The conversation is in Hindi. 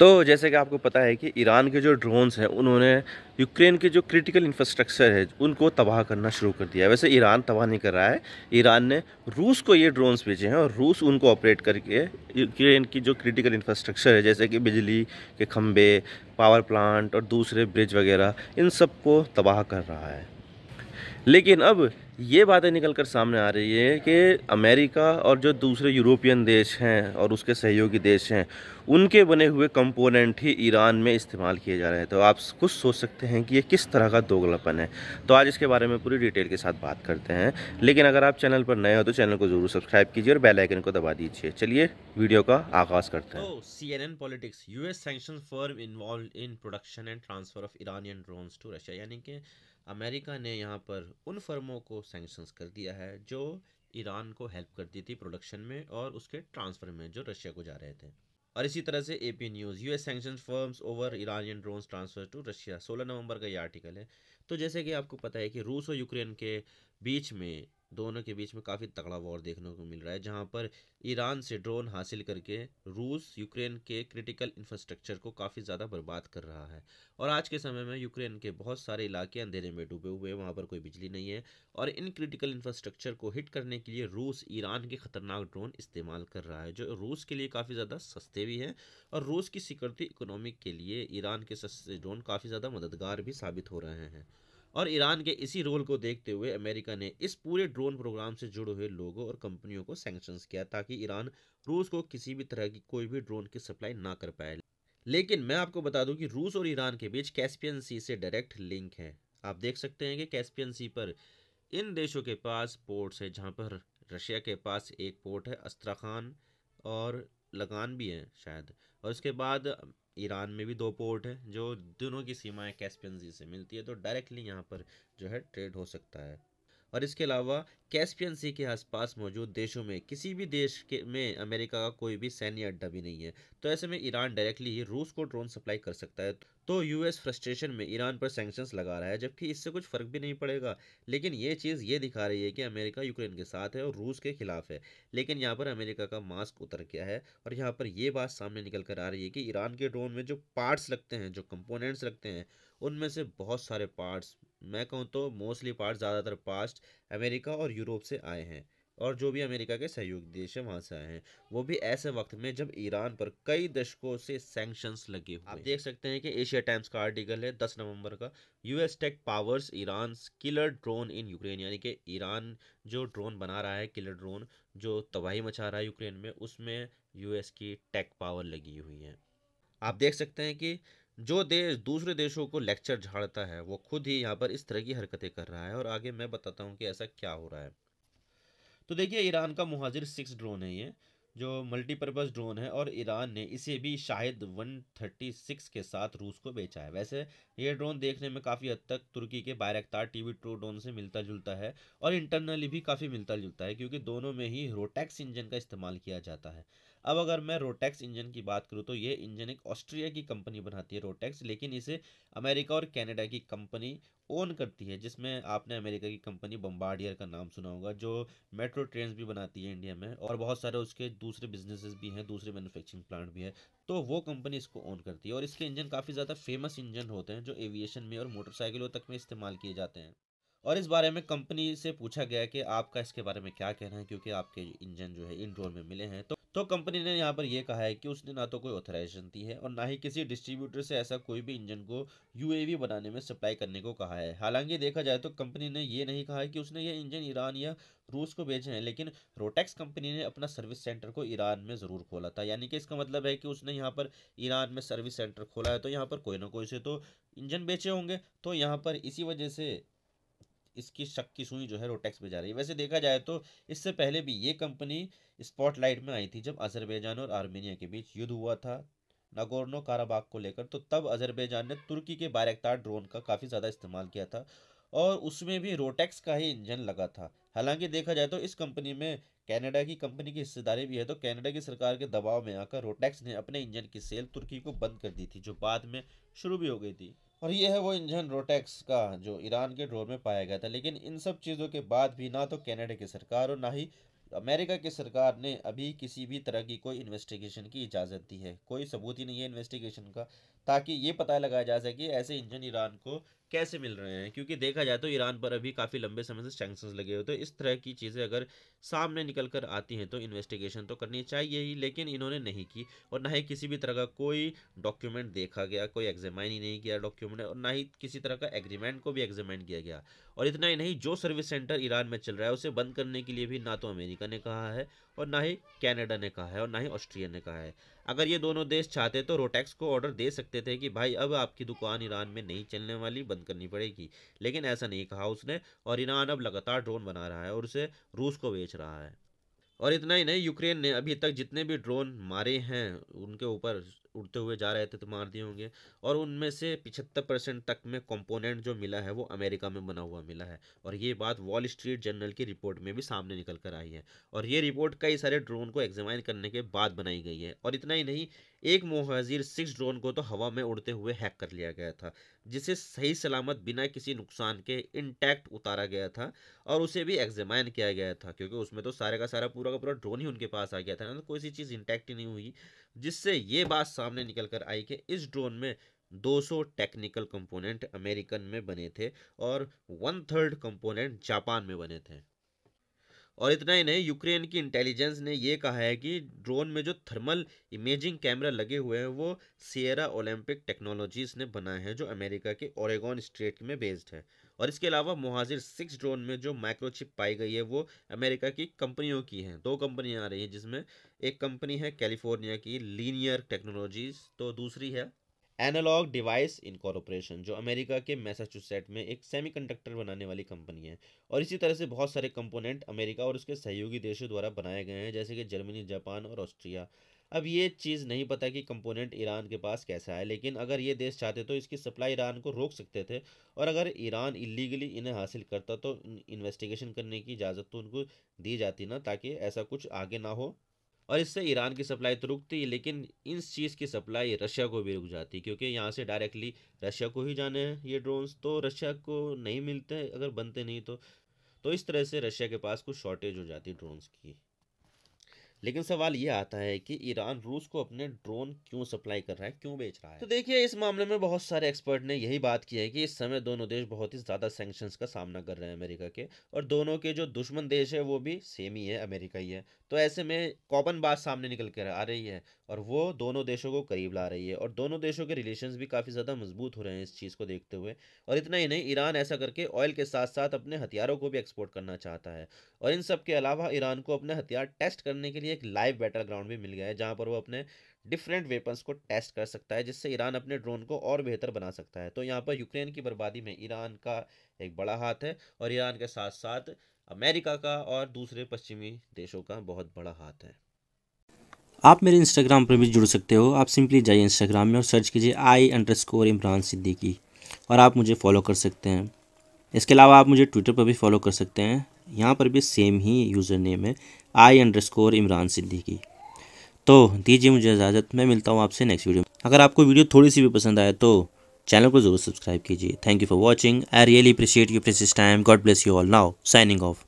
तो जैसे कि आपको पता है कि ईरान के जो ड्रोन्स हैं उन्होंने यूक्रेन के जो क्रिटिकल इंफ्रास्ट्रक्चर है उनको तबाह करना शुरू कर दिया वैसे ईरान तबाह नहीं कर रहा है ईरान ने रूस को ये ड्रोन्स भेजे हैं और रूस उनको ऑपरेट करके यूक्रेन की जो क्रिटिकल इंफ्रास्ट्रक्चर है जैसे कि बिजली के खम्भे पावर प्लांट और दूसरे ब्रिज वगैरह इन सबको तबाह कर रहा है लेकिन अब ये बातें निकल कर सामने आ रही है कि अमेरिका और जो दूसरे यूरोपियन देश हैं और उसके सहयोगी देश हैं उनके बने हुए कंपोनेंट ही ईरान में इस्तेमाल किए जा रहे हैं तो आप कुछ सोच सकते हैं कि ये किस तरह का दोगलापन है तो आज इसके बारे में पूरी डिटेल के साथ बात करते हैं लेकिन अगर आप चैनल पर नए हो तो चैनल को ज़रूर सब्सक्राइब कीजिए और बेलाइकन को दबा दीजिए चलिए वीडियो का आगाज़ करते हैं C N N politics U S sanction firm involve in production and transfer of Iranian drone to Russia यानी कि अमेरिका ने यहाँ पर उन फर्मों को सेंक्शंस कर दिया है जो ईरान को हेल्प करती थी प्रोडक्शन में और उसके ट्रांसफ़र में जो रशिया को जा रहे थे और इसी तरह से A P news US sanction firms over Iranian drone transfer to Russia सोलह नवंबर का ये आर्टिकल है तो जैसे कि आपको पता है कि रूस और यूक्रेन के बीच में दोनों के बीच में काफ़ी तगड़ा वॉर देखने को मिल रहा है जहां पर ईरान से ड्रोन हासिल करके रूस यूक्रेन के क्रिटिकल इंफ्रास्ट्रक्चर को काफ़ी ज़्यादा बर्बाद कर रहा है और आज के समय में यूक्रेन के बहुत सारे इलाके अंधेरे में डूबे हुए हैं वहाँ पर कोई बिजली नहीं है और इन क्रिटिकल इंफ्रास्ट्रक्चर को हिट करने के लिए रूस ईरान के ख़तरनाक ड्रोन इस्तेमाल कर रहा है जो रूस के लिए काफ़ी ज़्यादा सस्ते भी हैं और रूस की सिक्योरिटी इकोनॉमिक के लिए ईरान के सस्ते ड्रोन काफ़ी ज़्यादा मददगार भी साबित हो रहे हैं और ईरान के इसी रोल को देखते हुए अमेरिका ने इस पूरे ड्रोन प्रोग्राम से जुड़े हुए लोगों और कंपनियों को सैंक्शंस किया ताकि ईरान रूस को किसी भी तरह की कोई भी ड्रोन की सप्लाई ना कर पाए लेकिन मैं आपको बता दूं कि रूस और ईरान के बीच कैस्पियन सी से डायरेक्ट लिंक है आप देख सकते हैं कि कैस्पियन सी पर इन देशों के पास पोर्ट्स हैं जहाँ पर रशिया के पास एक पोर्ट है अस्त्राखान और लगान भी है शायद और इसके बाद ईरान में भी दो पोर्ट हैं जो दोनों की सीमाएं कैस्पियन सी से मिलती है तो डायरेक्टली यहाँ पर जो है ट्रेड हो सकता है और इसके अलावा कैस्पियन सी के आसपास मौजूद देशों में किसी भी देश के में अमेरिका का कोई भी सैन्य अड्डा भी नहीं है तो ऐसे में ईरान डायरेक्टली ही रूस को ड्रोन सप्लाई कर सकता है तो यूएस फ्रस्ट्रेशन में ईरान पर सैंक्शंस लगा रहा है जबकि इससे कुछ फ़र्क भी नहीं पड़ेगा लेकिन ये चीज़ ये दिखा रही है कि अमेरिका यूक्रेन के साथ है और रूस के खिलाफ है लेकिन यहाँ पर अमेरिका का मास्क उतर गया है और यहाँ पर ये बात सामने निकल कर आ रही है कि ईरान के ड्रोन में जो पार्ट्स लगते हैं जो कंपोनेंट्स लगते हैं उनमें से बहुत सारे पार्ट्स मैं कहूँ तो मोस्टली पार्ट्स ज़्यादातर पास्ट अमेरिका और यूरोप से आए हैं और जो भी अमेरिका के सहयोग देश हैं वहाँ से आए हैं वो भी ऐसे वक्त में जब ईरान पर कई दशकों से सैंक्शंस लगे हुए आप देख सकते हैं कि एशिया टाइम्स का आर्टिकल है 10 नवंबर का US tech powers Iran killer drone in Ukraine यानी कि ईरान जो ड्रोन बना रहा है किलर ड्रोन जो तबाही मचा रहा है यूक्रेन में उसमें यूएस की टेक पावर लगी हुई है आप देख सकते हैं कि जो देश दूसरे देशों को लेक्चर झाड़ता है वो खुद ही यहाँ पर इस तरह की हरकतें कर रहा है और आगे मैं बताता हूँ कि ऐसा क्या हो रहा है तो देखिए ईरान का मुहाजिर सिक्स ड्रोन है ये जो मल्टीपर्पज़ ड्रोन है और ईरान ने इसे भी शायद 136 के साथ रूस को बेचा है वैसे ये ड्रोन देखने में काफ़ी हद तक तुर्की के बायरकतार टी वी टू ड्रोन से मिलता जुलता है और इंटरनली भी काफ़ी मिलता जुलता है क्योंकि दोनों में ही रोटैक्स इंजन का इस्तेमाल किया जाता है अब अगर मैं रोटेक्स इंजन की बात करूँ तो ये इंजन एक ऑस्ट्रिया की कंपनी बनाती है रोटेक्स लेकिन इसे अमेरिका और कैनेडा की कंपनी ओन करती है जिसमें आपने अमेरिका की कंपनी बम्बार्डियर का नाम सुना होगा जो मेट्रो ट्रेन भी बनाती है इंडिया में और बहुत सारे उसके दूसरे बिजनेसेस भी हैं दूसरे मैन्युफैक्चरिंग प्लांट भी है तो वो कंपनी इसको ओन करती है और इसके इंजन काफ़ी ज़्यादा फेमस इंजन होते हैं जो एविएशन में और मोटरसाइकिलों तक में इस्तेमाल किए जाते हैं और इस बारे में कंपनी से पूछा गया कि आपका इसके बारे में क्या कहना है क्योंकि आपके इंजन जो है ड्रोन में मिले हैं तो तो कंपनी ने यहाँ पर यह कहा है कि उसने ना तो कोई ऑथराइजेशन दी है और ना ही किसी डिस्ट्रीब्यूटर से ऐसा कोई भी इंजन को यूएवी बनाने में सप्लाई करने को कहा है हालांकि देखा जाए तो कंपनी ने यह नहीं कहा है कि उसने यह इंजन ईरान या रूस को भेजे हैं लेकिन रोटेक्स कंपनी ने अपना सर्विस सेंटर को ईरान में ज़रूर खोला था यानी कि इसका मतलब है कि उसने यहाँ पर ईरान में सर्विस सेंटर खोला है तो यहाँ पर कोई ना कोई से तो इंजन बेचे होंगे तो यहाँ पर इसी वजह से इसकी शक की सुई जो है रोटेक्स में जा रही है वैसे देखा जाए तो इससे पहले भी ये कंपनी स्पॉटलाइट में आई थी जब अजरबैजान और आर्मेनिया के बीच युद्ध हुआ था नागोर्नो काराबाग को लेकर तो तब अजरबैजान ने तुर्की के बारकतार ड्रोन का काफ़ी ज़्यादा इस्तेमाल किया था और उसमें भी रोटेक्स का ही इंजन लगा था हालांकि देखा जाए तो इस कंपनी में कनाडा की कंपनी की हिस्सेदारी भी है तो कनाडा की सरकार के दबाव में आकर रोटेक्स ने अपने इंजन की सेल तुर्की को बंद कर दी थी जो बाद में शुरू भी हो गई थी और ये है वो इंजन रोटेक्स का जो ईरान के ड्रोन में पाया गया था लेकिन इन सब चीज़ों के बाद भी ना तो कैनेडा की सरकार और ना ही अमेरिका की सरकार ने अभी किसी भी तरह की कोई इन्वेस्टिगेशन की इजाज़त दी है कोई सबूत ही नहीं है इन्वेस्टिगेशन का ताकि ये पता लगाया जा सके ऐसे इंजन ईरान को कैसे मिल रहे हैं क्योंकि देखा जाए तो ईरान पर अभी काफ़ी लंबे समय से सैंक्शंस लगे हुए तो इस तरह की चीज़ें अगर सामने निकल कर आती हैं तो इन्वेस्टिगेशन तो करनी चाहिए ही लेकिन इन्होंने नहीं की और ना ही किसी भी तरह का कोई डॉक्यूमेंट देखा गया कोई एग्जामाइन ही नहीं किया डॉक्यूमेंट और ना ही किसी तरह का एग्रीमेंट को भी एग्जामाइन किया गया और इतना ही नहीं जो सर्विस सेंटर ईरान में चल रहा है उसे बंद करने के लिए भी ना तो अमेरिका ने कहा है और ना ही कैनेडा ने कहा है और ना ही ऑस्ट्रिया ने कहा है अगर ये दोनों देश चाहते तो रोटैक्स को ऑर्डर दे सकते थे कि भाई अब आपकी दुकान ईरान में नहीं चलने वाली बंद करनी पड़ेगी लेकिन ऐसा नहीं कहा उसने और ईरान अब लगातार ड्रोन बना रहा है और उसे रूस को बेच रहा है और इतना ही नहीं यूक्रेन ने अभी तक जितने भी ड्रोन मारे हैं उनके ऊपर उड़ते हुए जा रहे थे तो मार दिए होंगे और उनमें से पिछहत्तर परसेंट तक में कंपोनेंट जो मिला है वो अमेरिका में बना हुआ मिला है और ये बात वॉल स्ट्रीट जर्नल की रिपोर्ट में भी सामने निकल कर आई है और ये रिपोर्ट कई सारे ड्रोन को एग्जामाइन करने के बाद बनाई गई है और इतना ही नहीं एक मुहाजिर सिक्स ड्रोन को तो हवा में उड़ते हुए हैक कर लिया गया था जिसे सही सलामत बिना किसी नुकसान के इंटैक्ट उतारा गया था और उसे भी एग्जामाइन किया गया था क्योंकि उसमें तो सारे का सारा पूरा का पूरा ड्रोन ही उनके पास आ गया था ना मतलब तो कोई सी चीज़ इंटैक्ट ही नहीं हुई जिससे ये बात सामने निकल कर आई कि इस ड्रोन में 200 टेक्निकल कंपोनेंट अमेरिकन में बने थे और वन थर्ड कंपोनेंट जापान में बने थे और इतना ही नहीं यूक्रेन की इंटेलिजेंस ने यह कहा है कि ड्रोन में जो थर्मल इमेजिंग कैमरा लगे हुए हैं वो सियरा ओलंपिक टेक्नोलॉजीज ने बनाए हैं जो अमेरिका के ओरेगॉन स्टेट में बेस्ड है और इसके अलावा मुहाजिर सिक्स ड्रोन में जो माइक्रोचिप पाई गई है वो अमेरिका की कंपनियों की हैं दो कंपनियाँ आ रही हैं जिसमें एक कंपनी है कैलिफोर्निया की लीनियर टेक्नोलॉजीज तो दूसरी है एनालॉग डिवाइस इनकॉरपोरेशन जो अमेरिका के मैसाचुसेट में एक सेमीकंडक्टर बनाने वाली कंपनी है और इसी तरह से बहुत सारे कंपोनेंट अमेरिका और उसके सहयोगी देशों द्वारा बनाए गए हैं जैसे कि जर्मनी जापान और ऑस्ट्रिया अब ये चीज़ नहीं पता कि कंपोनेंट ईरान के पास कैसा है लेकिन अगर ये देश चाहते तो इसकी सप्लाई ईरान को रोक सकते थे और अगर ईरान इलीगली इन्हें हासिल करता तो इन्वेस्टिगेशन करने की इजाज़त तो उनको दी जाती ना ताकि ऐसा कुछ आगे ना हो और इससे ईरान की सप्लाई तो रुकती है लेकिन इस चीज़ की सप्लाई रशिया को भी रुक जाती क्योंकि यहाँ से डायरेक्टली रशिया को ही जाने हैं ये ड्रोन्स तो रशिया को नहीं मिलते अगर बनते नहीं तो तो इस तरह से रशिया के पास कुछ शॉर्टेज हो जाती ड्रोन्स की लेकिन सवाल ये आता है कि ईरान रूस को अपने ड्रोन क्यों सप्लाई कर रहा है क्यों बेच रहा है तो देखिए इस मामले में बहुत सारे एक्सपर्ट ने यही बात की है कि इस समय दोनों देश बहुत ही ज़्यादा सेंक्शंस का सामना कर रहे हैं अमेरिका के और दोनों के जो दुश्मन देश है वो भी सेम ही है अमेरिका ही है तो ऐसे में कॉमन बात सामने निकल कर आ रही है और वो दोनों देशों को करीब ला रही है और दोनों देशों के रिलेशन भी काफ़ी ज़्यादा मजबूत हो रहे हैं इस चीज़ को देखते हुए और इतना ही नहीं ईरान ऐसा करके ऑयल के साथ साथ अपने हथियारों को भी एक्सपोर्ट करना चाहता है और इन सब के अलावा ईरान को अपने हथियार टेस्ट करने के लिए एक लाइव बैटल ग्राउंड भी मिल गया है जहाँ पर वो अपने डिफरेंट वेपन्स को टेस्ट कर सकता है जिससे ईरान अपने ड्रोन को और बेहतर बना सकता है तो यहाँ पर यूक्रेन की बर्बादी में ईरान का एक बड़ा हाथ है और ईरान के साथ साथ अमेरिका का और दूसरे पश्चिमी देशों का बहुत बड़ा हाथ है आप मेरे इंस्टाग्राम पर भी जुड़ सकते हो आप सिंपली जाइए इंस्टाग्राम में और सर्च कीजिए I underscore Imran Siddiqui और आप मुझे फॉलो कर सकते हैं इसके अलावा आप मुझे ट्विटर पर भी फॉलो कर सकते हैं यहाँ पर भी सेम ही यूज़र नेम है I underscore Imran Siddiqui तो दीजिए मुझे इजाज़त मैं मिलता हूँ आपसे नेक्स्ट वीडियो अगर आपको वीडियो थोड़ी सी भी पसंद आए तो चैनल को जरूर सब्सक्राइब कीजिए thank you for watching I really appreciate you precious time God bless you all now signing of